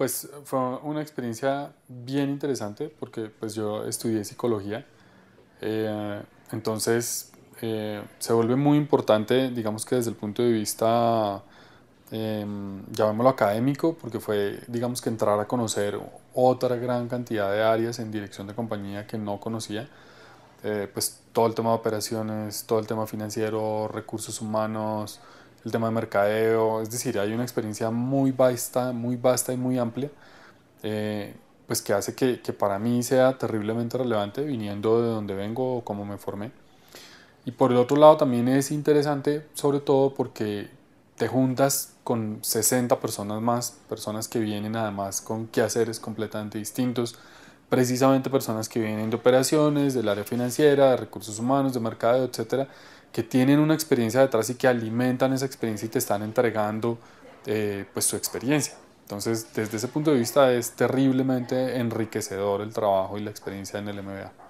Pues fue una experiencia bien interesante porque pues yo estudié psicología, eh, entonces eh, se vuelve muy importante, digamos que desde el punto de vista, em, llamémoslo académico, porque fue, digamos que entrar a conocer otra gran cantidad de áreas en dirección de compañía que no conocía, eh, pues todo el tema de operaciones, todo el tema financiero, recursos humanos, el tema de mercadeo, es decir, hay una experiencia muy vasta, muy vasta y muy amplia, eh, pues que hace que, que, para mí sea terriblemente relevante viniendo de donde vengo o cómo me formé. Y por el otro lado también es interesante, sobre todo porque te juntas con 60 personas más, personas que vienen además con quehaceres completamente distintos, precisamente personas que vienen de operaciones, del área financiera, de recursos humanos, de mercado, etcétera, que tienen una experiencia detrás y que alimentan esa experiencia y te están entregando eh, pues su experiencia. Entonces, desde ese punto de vista es terriblemente enriquecedor el trabajo y la experiencia en el MBA.